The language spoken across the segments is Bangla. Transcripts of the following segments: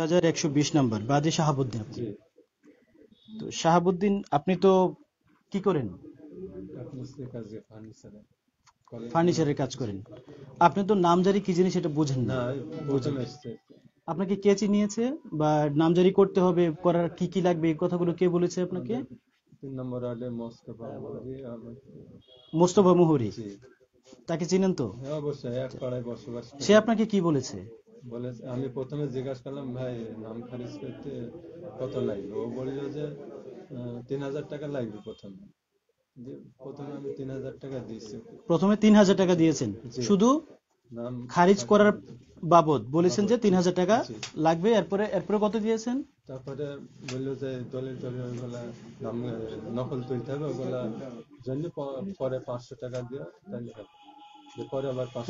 বাদী শাহাবুদ্দিন তো শাহাবুদ্দিন আপনি তো কি করেন ফার্নিচারের কাজ করেন আপনি তো নামজারি কি জিনিস বুঝেন না আপনাকে কে চিনিয়েছে বা নামজারি করতে হবে করার কি কি লাগবে এই কথাগুলো কে বলেছে আপনাকে মোস্তফা মুহুরি তাকে চিনেন তো হ্যাঁ, সে আপনাকে কি বলেছে আমি প্রথমে জিজ্ঞাসা করলাম ভাই নাম খারিজ করতে কত লাগবে ও বলল যে তিন হাজার টাকা লাগবে প্রথমে প্রথমে আমি তিন হাজার টাকা দিয়েছি প্রথমে তিন হাজার টাকা দিয়েছেন শুধু খারিজ করার বাবদ বলেছেন যে তিন হাজার টাকা লাগবে এরপরে এরপরে কত দিয়েছেন তারপরে বললো যে দলের দলের ওইগুলা নকল তুলতে হবে ওগুলা জন্য পরে পাঁচশো টাকা দিয়ে তাহলে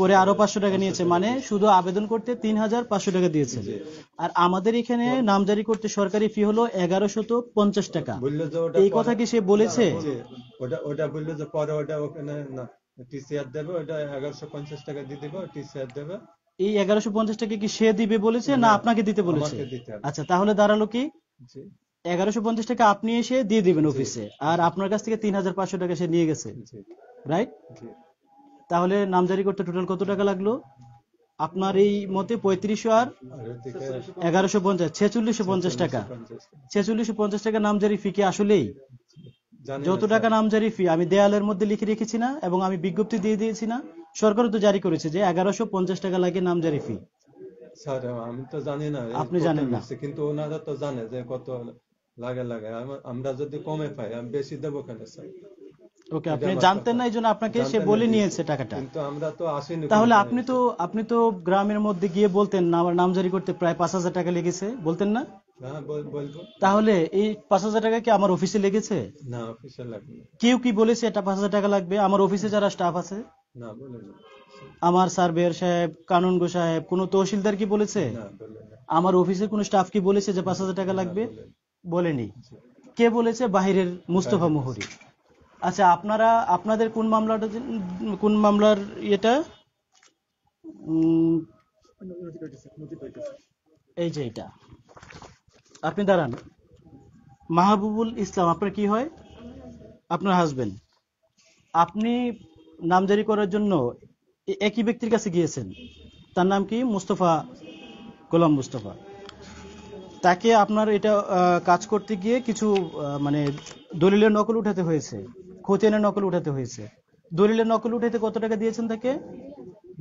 পরে আরো পাঁচশো টাকা নিয়েছে মানে শুধু আবেদন করতে তিন হাজার পাঁচশো টাকা দিয়েছে আর আমাদের এখানে নামজারি করতে সরকারি ফি হলো এগারো শত পঞ্চাশ টাকা এই কথা কি সে বলেছে ওটা ওটা বললো যে পরে ওটা ওখানে টিসিআর দেবে ওটা এগারোশো পঞ্চাশ টাকা দিয়ে দেবে টিসিআর দেবে এই এগারোশো পঞ্চাশ টাকা কি সে দিবে বলেছে না আপনাকে দিতে বলেছে আচ্ছা তাহলে দাঁড়ালো কি এগারোশো পঞ্চাশ টাকা আপনি এসে দিয়ে দিবেন অফিসে আর আপনার কাছ থেকে তিন হাজার পাঁচশো টাকা সে নিয়ে গেছে রাইট তাহলে নামজারি করতে টোটাল কত টাকা লাগলো আপনার এই মতে পঁয়ত্রিশশো আর এগারোশো পঞ্চাশ ছেচল্লিশশো পঞ্চাশ টাকা ছেচল্লিশশো পঞ্চাশ টাকা নামজারি ফি কি আসলেই যত টাকা নামজারি ফি আমি দেয়ালের মধ্যে লিখে রেখেছি না এবং আমি বিজ্ঞপ্তি দিয়ে দিয়েছি না সরকারও তো জারি করেছে যে এগারোশো পঞ্চাশ টাকা লাগে নামজারি ফি স্যার আমি তো জানি না আপনি জানেন না কিন্তু ওনারা তো জানে যে কত লাগে লাগে আমরা যদি কমে পাই আমি বেশি দেবো কেন স্যার ওকে আপনি জানতেন না এই জন্য আপনাকে সে বলে নিয়েছে টাকাটা কিন্তু আমরা তো আসিনি তাহলে আপনি তো আপনি তো গ্রামের মধ্যে গিয়ে বলতেন না আমার নাম জারি করতে প্রায় পাঁচ হাজার টাকা লেগেছে বলতেন না তাহলে এই পাঁচ হাজার টাকা কি আমার অফিসে লেগেছে না অফিসে লাগবে কেউ কি বলেছে এটা পাঁচ হাজার টাকা লাগবে আমার অফিসে যারা স্টাফ আছে আমার বলেনি আমার সাহেব সাহেব গো সাহেব কোনো তহসিলদার কি বলেছে আমার অফিসের কোনো স্টাফ কি বলেছে যে পাঁচ হাজার টাকা লাগবে বলেনি কে বলেছে বাহিরের মুস্তফা মুহুরি আচ্ছা আপনারা আপনাদের কোন মামলাটা কোন মামলার এটা এই যে এটা আপনি দাঁড়ান মাহবুবুল ইসলাম আপনার কি হয় আপনার হাজবেন্ড আপনি নামজারি করার জন্য একই ব্যক্তির কাছে গিয়েছেন তার নাম কি মুস্তফা গোলাম মুস্তফা তাকে আপনার এটা কাজ করতে গিয়ে কিছু মানে দলিলের নকল উঠাতে হয়েছে খোচেনের নকল উঠাতে হয়েছে দলিলের নকল উঠাতে কত টাকা দিয়েছেন তাকে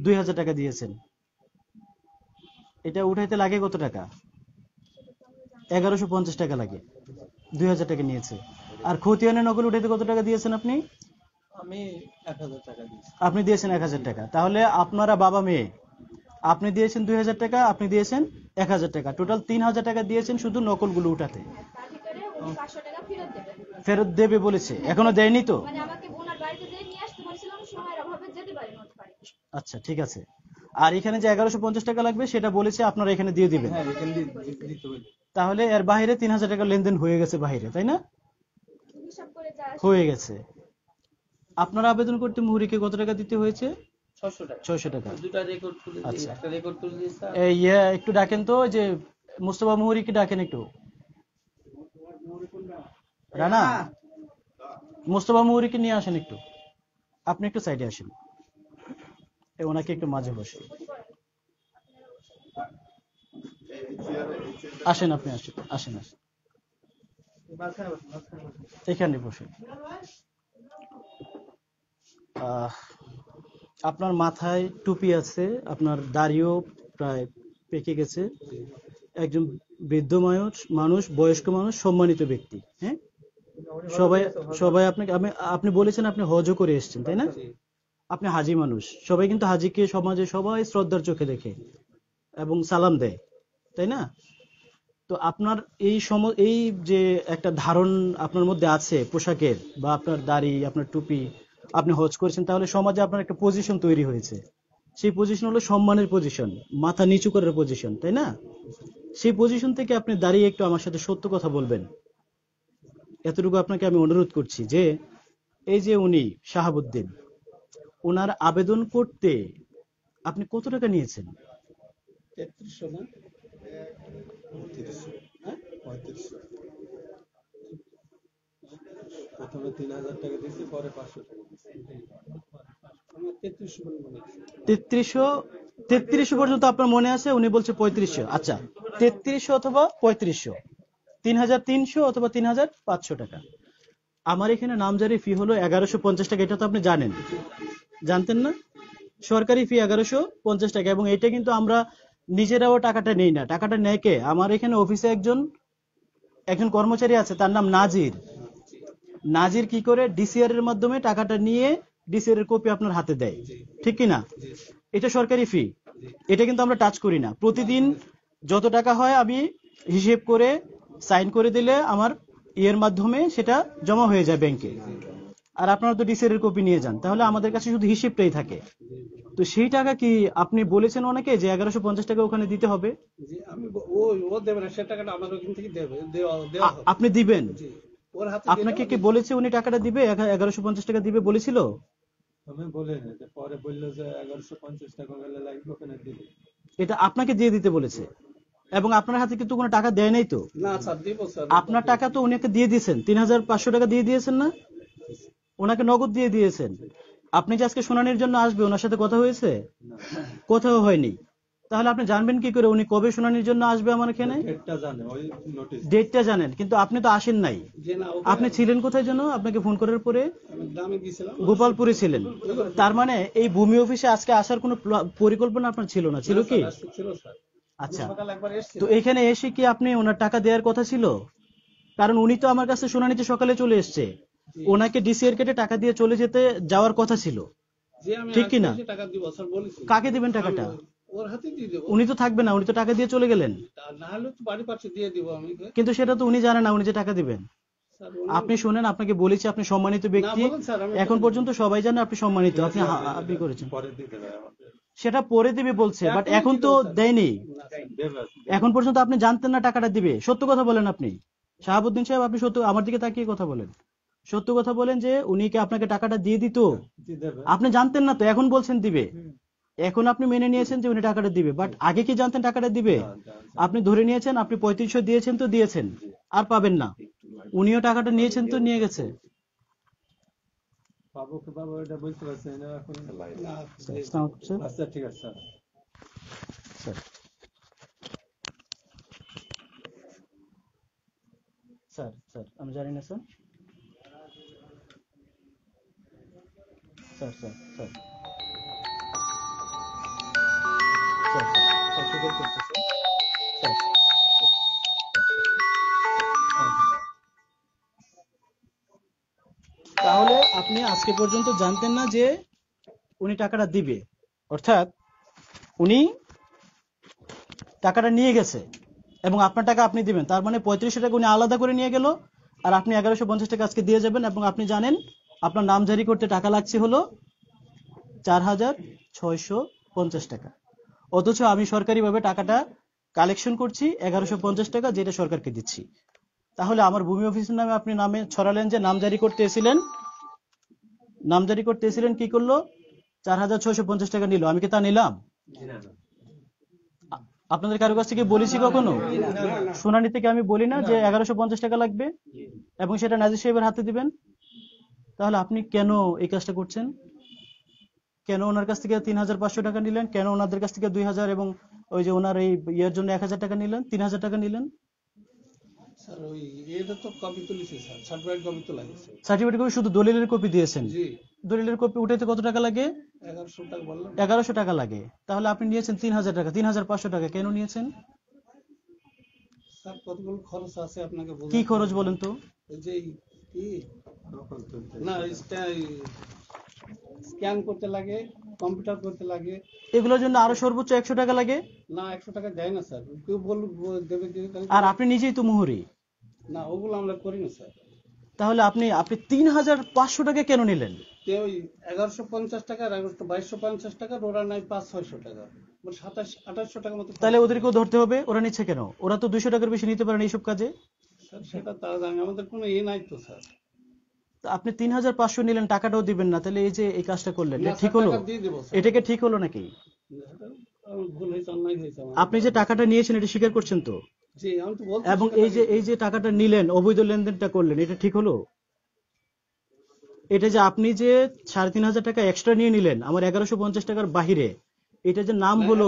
দুই হাজার টাকা দিয়েছেন এটা উঠাইতে লাগে কত টাকা এগারোশো পঞ্চাশ টাকা লাগে দুই হাজার টাকা নিয়েছে আর খতিয়ানের নকল উঠাইতে কত টাকা দিয়েছেন আপনি আমি এক টাকা দিয়েছি আপনি দিয়েছেন এক হাজার টাকা তাহলে আপনারা বাবা মেয়ে আপনি দিয়েছেন দুই হাজার টাকা আপনি দিয়েছেন এক হাজার টাকা টোটাল তিন হাজার টাকা দিয়েছেন শুধু নকলগুলো উঠাতে ফেরত দেবে বলেছে এখনো দেয়নি তো মানে আচ্ছা ঠিক আছে আর এখানে যে এগারোশো পঞ্চাশ টাকা লাগবে সেটা বলেছে আপনারা এখানে দিয়ে দিবেন হ্যাঁ, তাহলে এর বাইরে তিন হাজার টাকা লেনদেন হয়ে গেছে বাইরে তাই না হয়ে গেছে আপনার আবেদন করতে মুহুরিকে কত টাকা দিতে হয়েছে ছয়শো টাকা আচ্ছা ইয়ে, একটু ডাকেন তো যে মুস্তফা মুহুরিকে ডাকেন একটু রানা মুস্তফা মৌরিকে নিয়ে আসেন একটু আপনি একটু সাইডে আসেন ওনাকে একটু মাঝে বসে আসেন আপনি আসেন আসেন আসেন এখানে বসে আপনার মাথায় টুপি আছে আপনার দাড়িও প্রায় পেকে গেছে একজন বৃদ্ধ মানুষ মানুষ বয়স্ক মানুষ সম্মানিত ব্যক্তি হ্যাঁ সবাই সবাই আপনাকে আমি আপনি বলেছেন আপনি হজও করে এসছেন তাই না আপনি হাজি মানুষ সবাই কিন্তু হাজিকে সমাজে সবাই শ্রদ্ধার চোখে দেখে এবং সালাম দেয় তাই না তো আপনার এই সম এই যে একটা ধারণ আপনার মধ্যে আছে পোশাকের বা আপনার দাড়ি আপনার টুপি আপনি হজ করেছেন তাহলে সমাজে আপনার একটা পজিশন তৈরি হয়েছে সেই পজিশন হলো সম্মানের পজিশন মাথা নিচু করার পজিশন তাই না সেই পজিশন থেকে আপনি দাঁড়িয়ে একটু আমার সাথে সত্য কথা বলবেন এতটুকু আপনাকে আমি অনুরোধ করছি যে এই যে উনি শাহাবুদ্দিন ওনার আবেদন করতে আপনি কত টাকা নিয়েছেন তেত্রিশ তেত্রিশশো পর্যন্ত আপনার মনে আছে উনি বলছে পঁয়ত্রিশশো আচ্ছা তেত্রিশশো অথবা পঁয়ত্রিশশো তিন হাজার তিনশো অথবা তিন হাজার পাঁচশো টাকা আমার এখানে নামজারি ফি হলো এগারোশো পঞ্চাশ টাকা এটা তো আপনি জানেন জানতেন না সরকারি ফি এগারোশো পঞ্চাশ টাকা এবং এটা কিন্তু আমরা নিজেরাও টাকাটা নেই না টাকাটা নেয় কে আমার এখানে অফিসে একজন একজন কর্মচারী আছে তার নাম নাজির নাজির কি করে ডিসিআর এর মাধ্যমে টাকাটা নিয়ে ডিসিআর এর কপি আপনার হাতে দেয় ঠিক কি না এটা সরকারি ফি এটা কিন্তু আমরা টাচ করি না প্রতিদিন যত টাকা হয় আমি হিসেব করে সাইন করে দিলে আমার ইয়ের মাধ্যমে সেটা জমা হয়ে যায় ব্যাংকে আর আপনারা তো ডিসের কপি নিয়ে যান তাহলে আমাদের কাছে শুধু হিসেবটাই থাকে তো সেই টাকা কি আপনি বলেছেন অনেকে যে এগারোশো পঞ্চাশ টাকা ওখানে দিতে হবে আপনি দিবেন আপনাকে কি বলেছে উনি টাকাটা দিবে এগারোশো পঞ্চাশ টাকা দিবে বলেছিল এটা আপনাকে দিয়ে দিতে বলেছে এবং আপনার হাতে কিন্তু কোনো টাকা দেয় নাই তো আপনার টাকা তো উনাকে দিয়ে দিয়েছেন তিন হাজার পাঁচশো টাকা দিয়ে দিয়েছেন না ওনাকে নগদ দিয়ে দিয়েছেন আপনি যে আজকে শুনানির জন্য আসবে ওনার সাথে কথা হয়েছে কোথাও হয়নি তাহলে আপনি জানবেন কি করে উনি কবে শুনানির জন্য আসবে আমার এখানে ডেটটা জানেন কিন্তু আপনি তো আসেন নাই আপনি ছিলেন কোথায় যেন আপনাকে ফোন করার পরে গোপালপুরে ছিলেন তার মানে এই ভূমি অফিসে আজকে আসার কোনো পরিকল্পনা আপনার ছিল না ছিল কি আচ্ছা তো এখানে এসে কি আপনি ওনার টাকা দেওয়ার কথা ছিল কারণ উনি তো আমার কাছে শুনানিতে সকালে চলে এসছে ওনাকে ডিসি এর কেটে টাকা দিয়ে চলে যেতে যাওয়ার কথা ছিল ঠিক কি না কাকে দিবেন টাকাটা উনি তো থাকবে না উনি তো টাকা দিয়ে চলে গেলেন কিন্তু সেটা তো উনি জানেন না উনি যে টাকা দিবেন আপনি শুনেন আপনাকে বলেছি আপনি সম্মানিত ব্যক্তি এখন পর্যন্ত সবাই জানে আপনি সম্মানিত আপনি করেছেন সেটা পরে দিবে বলছে বাট এখন তো দেয়নি এখন পর্যন্ত আপনি জানতেন না টাকাটা দিবে সত্য কথা বলেন আপনি শাহাবুদ্দিন সাহেব আপনি সত্য আমার দিকে তাকিয়ে কথা বলেন সত্য কথা বলেন যে উনি কি আপনাকে টাকাটা দিয়ে দিত আপনি জানতেন না তো এখন বলছেন দিবে এখন আপনি মেনে নিয়েছেন যে উনি টাকাটা দিবে বাট আগে কি জানতেন টাকাটা দিবে আপনি ধরে নিয়েছেন আপনি পঁয়ত্রিশশো দিয়েছেন তো দিয়েছেন আর পাবেন না উনিও টাকাটা নিয়েছেন তো নিয়ে গেছে বাবু বাবু এটা বলতে পারছেন এখন আচ্ছা ঠিক আছে স্যার স্যার স্যার আমি জানি না sir sir sir sir sir sir sir আপনি আজকে পর্যন্ত জানতেন না যে উনি টাকাটা দিবে অর্থাৎ উনি টাকাটা নিয়ে গেছে এবং আপনার টাকা আপনি দিবেন তার মানে পঁয়ত্রিশশো টাকা উনি আলাদা করে নিয়ে গেল আর আপনি এগারোশো পঞ্চাশ টাকা আজকে দিয়ে যাবেন এবং আপনি জানেন আপনার নাম জারি করতে টাকা লাগছে হলো চার হাজার ছয়শো পঞ্চাশ টাকা অথচ আমি সরকারিভাবে টাকাটা কালেকশন করছি এগারোশো পঞ্চাশ টাকা যেটা সরকারকে দিচ্ছি তাহলে আমার ভূমি অফিসের নামে আপনি নামে ছড়ালেন যে নাম জারি করতে এসেছিলেন নামজারি করতেছিলেন কি করলো চার হাজার পঞ্চাশ টাকা নিল আমি কি তা নিলাম আপনাদের কারো কাছ থেকে বলেছি কখনো শুনানি থেকে আমি বলি না যে এগারোশো পঞ্চাশ টাকা লাগবে এবং সেটা নাজির সাহেবের হাতে দিবেন তাহলে আপনি কেন এই কাজটা করছেন কেন ওনার কাছ থেকে তিন হাজার পাঁচশো টাকা নিলেন কেন ওনাদের কাছ থেকে দুই হাজার এবং ওই যে ওনার এই ইয়ের জন্য এক হাজার টাকা নিলেন তিন হাজার টাকা নিলেন পাঁচশো টাকা কেন নিয়েছেন স্যার কি খরচ বলেন তো যে কি না স্ক্যান করতে লাগে কম্পিউটার করতে লাগে এগুলোর জন্য আরো সর্বোচ্চ একশো টাকা লাগে না একশো টাকা দেয় না স্যার কেউ দেবে আর আপনি নিজেই তো মুহুরি না ওগুলো আমরা করি না স্যার তাহলে আপনি আপনি তিন হাজার পাঁচশো টাকা কেন নিলেন এগারোশো পঞ্চাশ টাকা এগারোশো বাইশশো পঞ্চাশ টাকা ওরা নাই পাঁচ ছয়শো টাকা মানে সাতাশ আঠাশশো টাকা মতো তাহলে ওদেরকেও ধরতে হবে ওরা নিচ্ছে কেন ওরা তো দুইশো টাকার বেশি নিতে পারে না এইসব কাজে স্যার সেটা তারা জানে আমাদের কোনো এ নাই তো স্যার আপনি তিন হাজার পাঁচশো নিলেন টাকাটাও দিবেন না তাহলে এই যে এই কাজটা করলেন ঠিক হলো এটাকে ঠিক হলো নাকি আপনি যে টাকাটা নিয়েছেন এটা স্বীকার করছেন তো এবং এই যে এই যে টাকাটা নিলেন অবৈধ লেনদেনটা করলেন এটা ঠিক হলো এটা যে আপনি যে সাড়ে তিন হাজার টাকা এক্সট্রা নিয়ে নিলেন আমার এগারোশো পঞ্চাশ টাকার বাহিরে এটা যে নাম হলো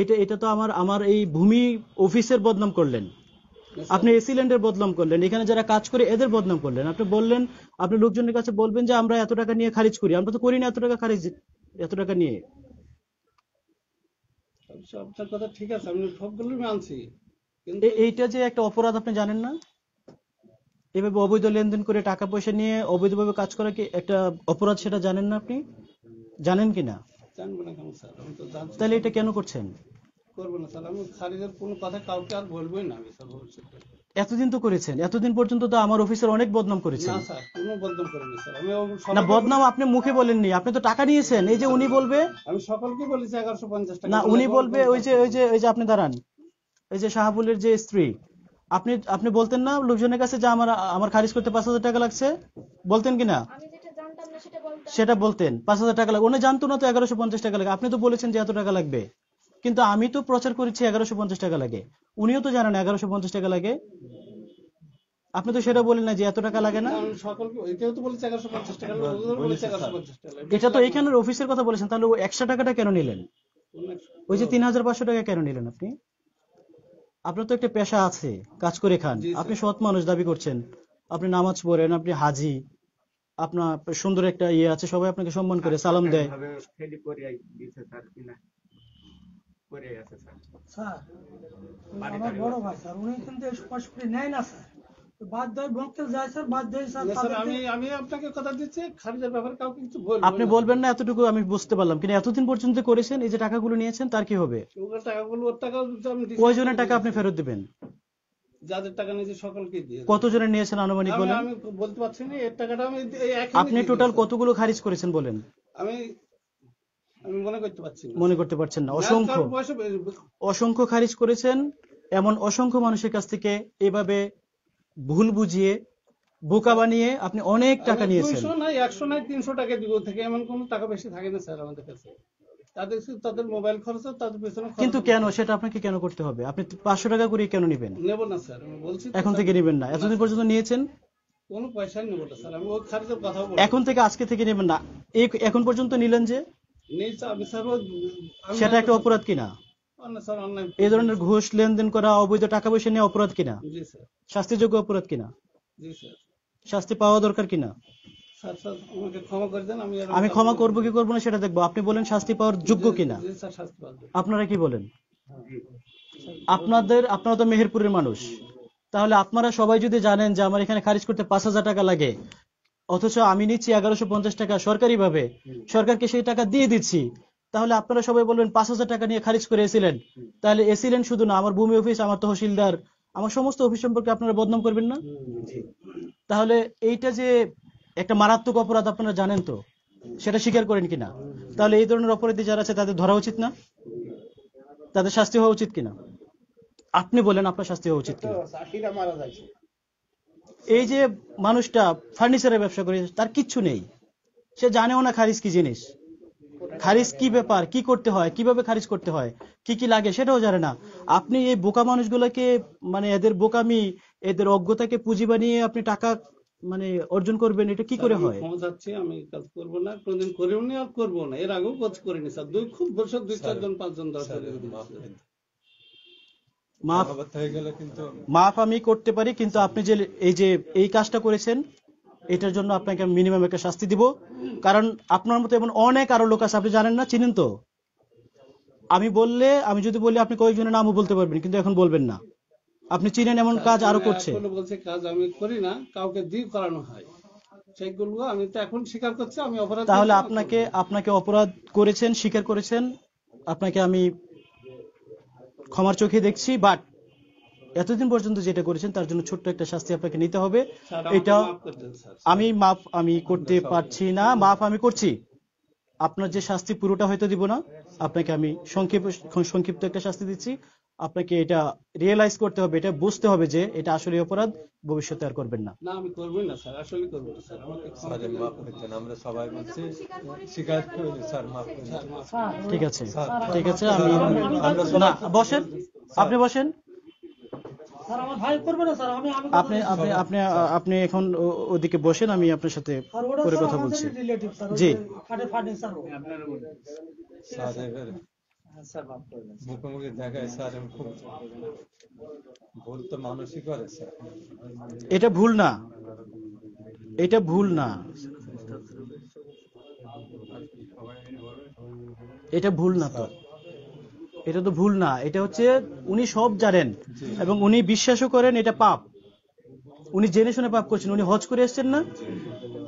এটা এটা তো আমার আমার এই ভূমি অফিসের বদনাম করলেন আপনি এসি বদনাম করলেন এখানে যারা কাজ করে এদের বদনাম করলেন আপনি বললেন আপনি লোকজনের কাছে বলবেন যে আমরা এত টাকা নিয়ে খারিজ করি আমরা তো করি না এত টাকা খারিজ এত টাকা নিয়ে আচ্ছা, আপনার কথা ঠিক আছে আমি সবগুলো মানছি এইটা যে একটা অপরাধ আপনি জানেন না এভাবে অবৈধ লেনদেন করে টাকা পয়সা নিয়ে অবৈধভাবে কাজ করা কি একটা অপরাধ সেটা জানেন না আপনি জানেন কি না তাহলে এটা কেন করছেন এতদিন তো করেছেন এতদিন পর্যন্ত তো আমার অফিসার অনেক বদনাম করেছেন না বদনাম আপনি মুখে বলেননি আপনি তো টাকা নিয়েছেন এই যে উনি বলবে আমি সকলকে বলেছি 1150 টাকা না উনি বলবে ওই যে ওই যে ওই যে আপনি দাঁড়ান এই যে শাহাবুলের যে স্ত্রী আপনি আপনি বলতেন না লোকজনের কাছে যে আমার আমার খারিজ করতে পাঁচ হাজার টাকা লাগছে বলতেন কিনা সেটা বলতেন পাঁচ হাজার টাকা লাগবে উনি জানতো না তো এগারোশো পঞ্চাশ টাকা লাগে আপনি তো বলেছেন যে এত টাকা লাগবে কিন্তু আমি তো প্রচার করেছি এগারোশো পঞ্চাশ টাকা লাগে উনিও তো জানেন এগারোশো পঞ্চাশ টাকা লাগে আপনি তো সেটা বলেন না যে এত টাকা লাগে না এটা তো এখানের অফিসের কথা বলেছেন তাহলে একশো টাকাটা কেন নিলেন ওই যে তিন হাজার পাঁচশো টাকা কেন নিলেন আপনি আপনার তো একটা পেশা আছে কাজ করে খান আপনি সৎ মানুষ দাবি করছেন আপনি নামাজ পড়েন আপনি হাজি আপনার সুন্দর একটা ইয়ে আছে সবাই আপনাকে সম্মান করে সালাম দেয় মানে ইয়ে, আপনি বলবেন না এতটুকু আমি বুঝতে পারলাম কিন্তু এতদিন পর্যন্ত করেছেন এই যে টাকাগুলো নিয়েছেন তার কি হবে কয়জনের টাকা আপনি ফেরত দিবেন যাদের টাকা নিয়েছে সকলকে দিয়ে কতজনের নিয়েছেন আনুমানিক বলেন আমি বলতে পারছি না এর টাকাটা আমি আপনি টোটাল কতগুলো খারিজ করেছেন বলেন আমি মনে করতে পারছেন না অসংখ্য অসংখ্য খারিজ করেছেন এমন অসংখ্য মানুষের কাছ থেকে এভাবে ভুল বুঝিয়ে বোকা বানিয়ে আপনি অনেক টাকা নিয়েছেন একশো নাই তিনশো টাকা দিব থেকে এমন কোন টাকা বেশি থাকে না স্যার আমাদের কাছে কিন্তু কেন সেটা আপনাকে কেন করতে হবে আপনি পাঁচশো টাকা করে কেন নিবেন নেব না স্যার বলছি এখন থেকে নেবেন না এতদিন পর্যন্ত নিয়েছেন কোনো পয়সা নেব না স্যার আমি ওই খারিজের কথা এখন থেকে আজকে থেকে নেবেন না এখন পর্যন্ত নিলেন যে সেটা একটা অপরাধ কিনা এই ধরনের ঘুষ লেনদেন করা অবৈধ টাকা পয়সা নিয়ে অপরাধ কিনা শাস্তিযোগ্য অপরাধ কিনা শাস্তি পাওয়া দরকার কিনা আমি ক্ষমা করবো কি করবো না সেটা দেখবো আপনি বলেন শাস্তি পাওয়ার যোগ্য কিনা আপনারা কি বলেন হ্যাঁ। আপনাদের আপনারা তো মেহেরপুরের মানুষ তাহলে আপনারা সবাই যদি জানেন যে আমার এখানে খারিজ করতে পাঁচ হাজার টাকা লাগে অথচ আমি নিচ্ছি এগারোশো পঞ্চাশ টাকা সরকারি ভাবে সরকারকে সেই টাকা দিয়ে দিচ্ছি তাহলে আপনারা সবাই বলবেন পাঁচ হাজার টাকা নিয়ে খারিজ করে এসেছিলেন তাহলে এসিলেন শুধু না আমার ভূমি অফিস আমার তহসিলদার আমার সমস্ত অফিস সম্পর্কে আপনারা বদনাম করবেন না তাহলে এইটা যে একটা মারাত্মক অপরাধ আপনারা জানেন তো সেটা স্বীকার করেন কিনা তাহলে এই ধরনের অপরাধী যারা আছে তাদের ধরা উচিত না তাদের শাস্তি হওয়া উচিত কিনা আপনি বলেন আপনার শাস্তি হওয়া উচিত কিনা এই যে মানুষটা ফার্নিচারের ব্যবসা করে তার কিচ্ছু নেই সে জানেও না খারিজ কি জিনিস খারিজ কি ব্যাপার কি করতে হয় কিভাবে খারিজ করতে হয় কি কি লাগে সেটাও জানে না আপনি এই বোকা মানুষগুলোকে মানে এদের বোকামি এদের অজ্ঞতাকে পুঁজি বানিয়ে আপনি টাকা মানে অর্জন করবেন এটা কি করে হয় যাচ্ছে আমি কাজ করবো না কোনদিন করেও নি আর করবো না এর আগেও কাজ করিনি স্যার দুই খুব বছর দুই চারজন পাঁচজন দশ মাফ আমি করতে পারি কিন্তু আপনি যে এই যে এই কাজটা করেছেন এটার জন্য আপনাকে মিনিমাম একটা শাস্তি দিব কারণ আপনার মতো এমন অনেক আরো লোক আছে আপনি জানেন না চিনেন তো আমি বললে আমি যদি বলি আপনি কয়েকজনের নামও বলতে পারবেন কিন্তু এখন বলবেন না আপনি চিনেন এমন কাজ আরো করছে কাজ আমি করি না কাউকে দিয়ে করানো হয় সেইগুলো আমি তো এখন স্বীকার করছি আমি অপরাধ তাহলে আপনাকে আপনাকে অপরাধ করেছেন স্বীকার করেছেন আপনাকে আমি ক্ষমার চোখে দেখছি বাট এতদিন পর্যন্ত যেটা করেছেন তার জন্য ছোট্ট একটা শাস্তি আপনাকে নিতে হবে এটা আমি মাফ আমি করতে পারছি না মাফ আমি করছি আপনার যে শাস্তি পুরোটা হয়তো দিব না আপনাকে আমি সংক্ষেপ সংক্ষিপ্ত একটা শাস্তি দিচ্ছি আপনাকে এটা রিয়েলাইজ করতে হবে এটা বুঝতে হবে যে এটা আসলে অপরাধ ভবিষ্যতে আর করবেন না আমি না স্যার আসলে স্যার আমরা সবাই বলছি ঠিক আছে ঠিক আছে আমি না বসেন আপনি বসেন আপনি আপনি আপনি আপনি এখন ওদিকে বসেন আমি আপনার সাথে পরে কথা বলছি জি হ্যাঁ, এটা ভুল না এটা ভুল না এটা ভুল না তো এটা তো ভুল না এটা হচ্ছে উনি সব জানেন এবং উনি বিশ্বাসও করেন এটা পাপ উনি জেনে শুনে পাপ করছেন উনি হজ করে এসছেন না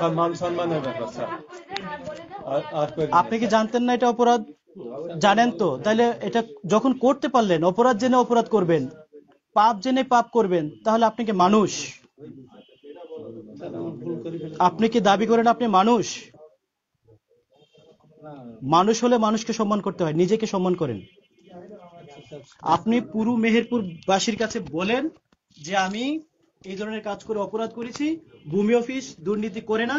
সম্মান সম্মানের ব্যাপার স্যার আপনি কি জানতেন না এটা অপরাধ জানেন তো তাহলে এটা যখন করতে পারলেন অপরাধ জেনে অপরাধ করবেন পাপ জেনে পাপ করবেন তাহলে আপনি কি মানুষ আপনি কি দাবি করেন আপনি মানুষ মানুষ হলে মানুষকে সম্মান করতে হয় নিজেকে সম্মান করেন আপনি পুরু মেহেরপুর বাসীর কাছে বলেন যে আমি এই ধরনের কাজ করে অপরাধ করেছি ভূমি অফিস দুর্নীতি করে না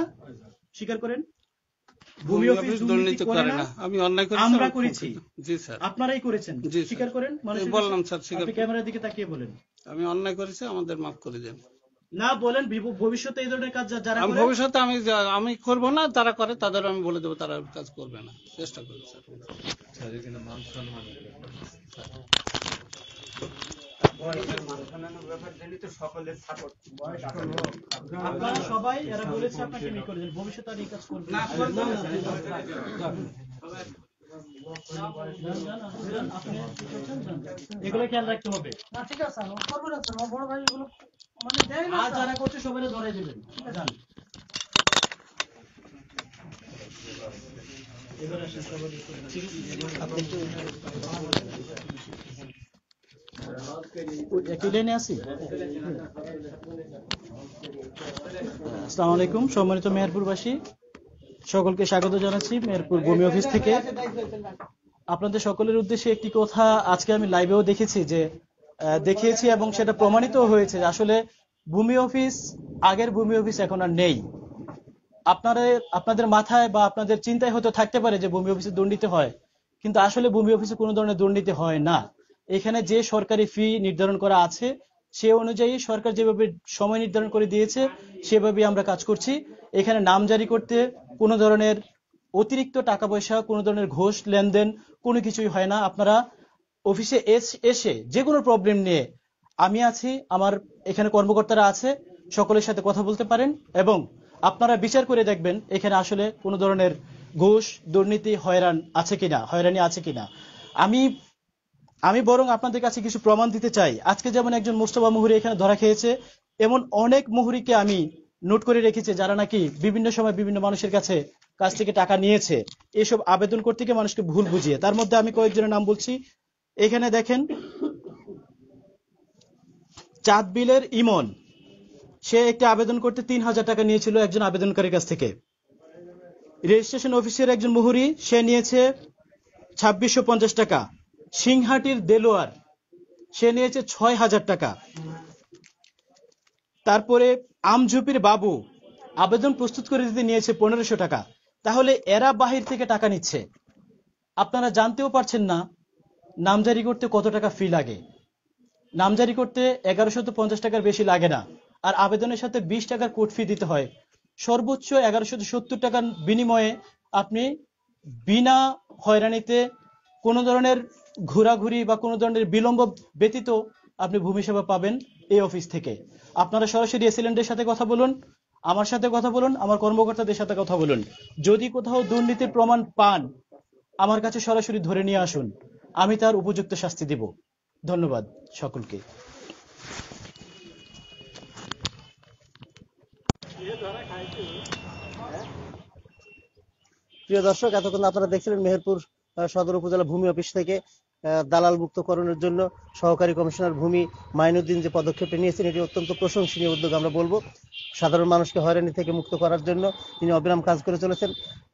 স্বীকার করেন ভূমি অফিস দুর্নীতি করে না আমি অন্যায় করেছি আমরা করেছি জি স্যার আপনারাই করেছেন স্বীকার করেন মানে বললাম স্যার স্বীকার আপনি ক্যামেরার দিকে তাকিয়ে বলেন আমি অন্যায় করেছি আমাদের মাফ করে দেন না বলেন ভবিষ্যতে এই ধরনের কাজ যারা করে ভবিষ্যতে আমি আমি করব না তারা করে তাদের আমি বলে দেবো তারা কাজ করবে না চেষ্টা করব স্যার স্যার এখানে মান সম্মান সবাই এগুলো খেয়াল রাখতে হবে না ঠিক আছে করবো না বড় ভাই এগুলো মানে দেয় যারা করছে সবাই ধরে দেবেন এবার আসেন সবাই ঠিক একই সম্মানিত মেহেরপুরবাসী সকলকে স্বাগত জানাচ্ছি মেহেরপুর ভূমি অফিস থেকে আপনাদের সকলের উদ্দেশ্যে একটি কথা আজকে আমি লাইভেও দেখেছি যে দেখিয়েছি এবং সেটা প্রমাণিত হয়েছে আসলে ভূমি অফিস আগের ভূমি অফিস এখন আর নেই আপনারা আপনাদের মাথায় বা আপনাদের চিন্তায় হয়তো থাকতে পারে যে ভূমি অফিসে দুর্নীতি হয় কিন্তু আসলে ভূমি অফিসে কোনো ধরনের দুর্নীতি হয় না এখানে যে সরকারি ফি নির্ধারণ করা আছে সে অনুযায়ী সরকার যেভাবে সময় নির্ধারণ করে দিয়েছে সেভাবে আমরা কাজ করছি এখানে নাম জারি করতে কোনো ধরনের অতিরিক্ত টাকা পয়সা কোনো ধরনের ঘোষ লেনদেন কোনো কিছুই হয় না আপনারা অফিসে এসে যে কোনো প্রবলেম নিয়ে আমি আছি আমার এখানে কর্মকর্তারা আছে সকলের সাথে কথা বলতে পারেন এবং আপনারা বিচার করে দেখবেন এখানে আসলে কোনো ধরনের ঘোষ দুর্নীতি হয়রান আছে কিনা হয়রানি আছে কিনা আমি আমি বরং আপনাদের কাছে কিছু প্রমাণ দিতে চাই আজকে যেমন একজন মোস্তফা মুহুরি এখানে ধরা খেয়েছে এমন অনেক মুহুরিকে আমি নোট করে রেখেছে যারা নাকি বিভিন্ন সময় বিভিন্ন মানুষের কাছে কাছ থেকে টাকা নিয়েছে এসব আবেদন করতে গিয়ে মানুষকে ভুল বুঝিয়ে তার মধ্যে আমি কয়েকজনের নাম বলছি এখানে দেখেন চাঁদবিলের ইমন সে একটি আবেদন করতে তিন হাজার টাকা নিয়েছিল একজন আবেদনকারীর কাছ থেকে রেজিস্ট্রেশন অফিসের একজন মুহুরি সে নিয়েছে ছাব্বিশশো টাকা সিংহাটির দেলোয়ার সে নিয়েছে ছয় হাজার টাকা তারপরে আমঝুপির বাবু আবেদন প্রস্তুত করে দিতে নিয়েছে পনেরোশো টাকা তাহলে এরা বাহির থেকে টাকা নিচ্ছে আপনারা জানতেও পারছেন না নামজারি করতে কত টাকা ফি লাগে নামজারি করতে এগারোশত পঞ্চাশ টাকার বেশি লাগে না আর আবেদনের সাথে বিশ টাকার কোর্ট ফি দিতে হয় সর্বোচ্চ এগারোশত সত্তর টাকার বিনিময়ে আপনি বিনা হয়রানিতে কোনো ধরনের ঘোরাঘুরি বা কোনো ধরনের বিলম্ব ব্যতীত আপনি ভূমি সেবা পাবেন এই অফিস থেকে আপনারা সরাসরি এসিলেন্টের সাথে কথা বলুন আমার সাথে কথা বলুন আমার কর্মকর্তাদের সাথে কথা বলুন যদি কোথাও দুর্নীতির প্রমাণ পান আমার কাছে সরাসরি ধরে নিয়ে আসুন আমি তার উপযুক্ত শাস্তি দিব ধন্যবাদ সকলকে প্রিয় দর্শক এতক্ষণ আপনারা দেখছিলেন মেহেরপুর সদর উপজেলা ভূমি অফিস থেকে দালাল মুক্তকরণের জন্য সহকারী কমিশনার ভূমি মাইনুদ্দিন যে পদক্ষেপটি নিয়েছেন এটি অত্যন্ত প্রশংসনীয় উদ্যোগ আমরা বলবো সাধারণ মানুষকে হয়রানি থেকে মুক্ত করার জন্য তিনি অবিরাম কাজ করে চলেছেন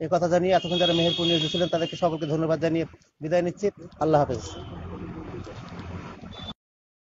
এ কথা জানিয়ে এতক্ষণ যারা মেহেরপুর নিয়োজিত ছিলেন তাদেরকে সকলকে ধন্যবাদ জানিয়ে বিদায় নিচ্ছি আল্লাহ হাফেজ